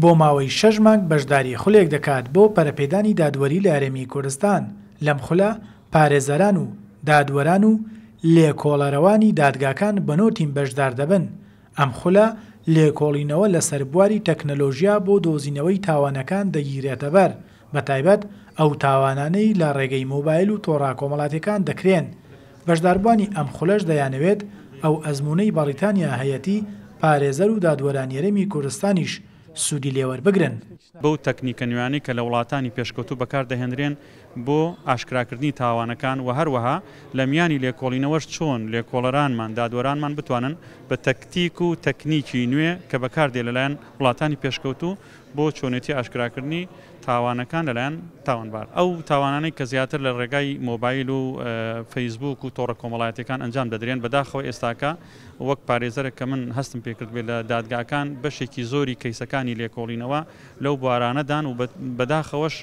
بۆ ماوەی شەش مانگ بەشداری خولێک دەکات بۆ پەرەپێدانی دادوەری لە ئەرێمی کوردستان لەم خولا پارێزەران و دادوەران و لێکۆڵەرەوانی دادگاکان بەنۆتیم بەشدار دەبن ئەم خولا لێکۆڵینەوە لە سەربواری تەکنەلۆژیا بۆ دۆزینەوەی تاوانەکان دەگیرێتە بەر بە تایبەت ئەو تاوانانەی لە ڕێگەی مۆبایل و تۆڕا کۆمەڵاتەکان دەکرێن بەشداربوانی ئەم خولەش دەیانەوێت ئەو ئەزمونەی بەڵیتانیا هەیەتی پارێزەر و دادوەرانیێرەمی کوردستانیش سوودی لێوە بگرن بەو تەکنیکە نوێنی کە لە وڵاتانی پێشکەوتو بەکاردەهێنرێن بۆ ئاشکراکردنی تاوانەکان و هەروەها لە میانی لێکۆڵینەوەش چۆن لێکۆڵەرانمان دادوەرانمان بتوانن بە تەکتیک و تەکنیکی نوێ کە بەکاردێ لەلایەن وڵاتانی پێشکەوتو بۆ چۆنێتی ئاشکراکردنی تاوانەکان لەلایەن تاوانبار ئەو تاوانانەی کە زیاتر لە ڕێگای مۆبایل و فەیسبوک و تۆڕە کۆمەڵایەتەکان ئەنجام دەدرێن بەداخەوە ئێستاکە وەک پارێزەرێک کە من هەستم پێکرد بێت لە دادگاکان بەشێکی زۆری کەیسەکانی لێکۆڵینەوە لەو بوارانەدان و بەداخەوەش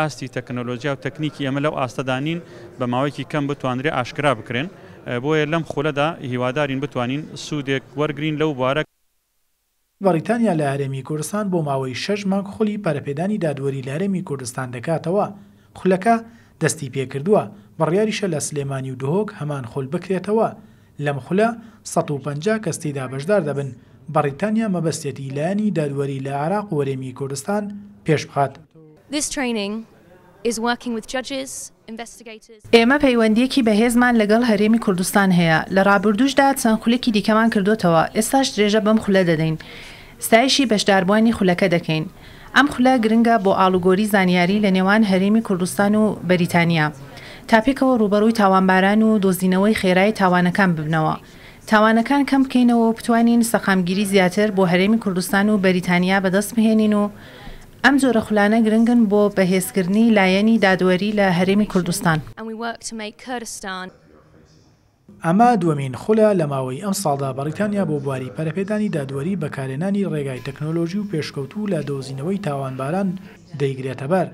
ئاستی تەکنۆلۆژیا و تەکنیکی ئەمە لەو ئاستەدانین بە ماوەیەکی کەم بتوانرێ ئاشکرا بکرێن بۆیە لەم خولەدا هیوادارین بتوانین سوودێک وەرگین لەو بارە بەریتانیا لە هەرێمی کوردستان بۆ ماوەی شەش مانگ خولی پەرەپێدانی دادوەری لە هەرێمی کوردستان دەکاتەوە خولەکە دەستی پێکردووە بڕیاریشە لە سلێمانی و دهۆک هەمان خۆل بکرێتەوە لەم خولە 150 کەستیدا بەشدار دەبن بەریتانیا مەبەستێتی لایانی دادوەری لە عراق وەرێمی کوردستان پێش بخات. This training is working with judges ئێمە پەیوەندیەکی بەهێزمان لەگەڵ هەرێمی کوردستان هەیە لە ڕابردوشدا چەند خولێکی دیکەمان کردوتەوە ئێستاش درێژە بەم خولە دەدەین ستایشی بەشداربوانی خولەکە دەکەین. ئەم خولە گرنگە بۆ ئالوگۆری زانیاری لە نێوان هەرێمی کوردستان و بەریتانیا. تاپێکەوە ڕوبەروی تاوانباران و دۆزینەوەی خێرای تاوانەکان ببنەوە. تاوانەکان کەم بکەینەوە و بتوانین سەقامگیری زیاتر بۆ هەرێمی کوردستان و بەریتانیا بەدەست بهێنین و ئەم جۆرە خولانە گرنگن بۆ بەهێزکردنی لایەنی دادوەری لە هەرێمی کوردستان. ئەما دووەمین خولە لە ماوەی ئەم ساڵدا بەریتانیا بۆ بواری پەرەپێدانی دادوەری بەکارێنانی ڕێگای تەکنۆلۆژی و پێشکەوتوو لە دۆزینەوەی تاوانباران دەیگرێتە بەر.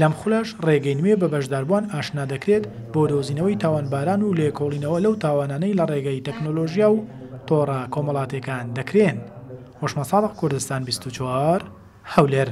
لەم خولەش ڕێگەی نوێ بە بەشداربووان ئاشنا دەکرێت بۆ دۆزینەوەی تاوانباران و لێکۆڵینەوە لەو تاوانانەی لە ڕێگەی تەکنۆلۆژیا و تۆڕا کۆمەڵاتەکان دەکرێن. هۆشمە ساڵق کوردستان 24 هەولێر.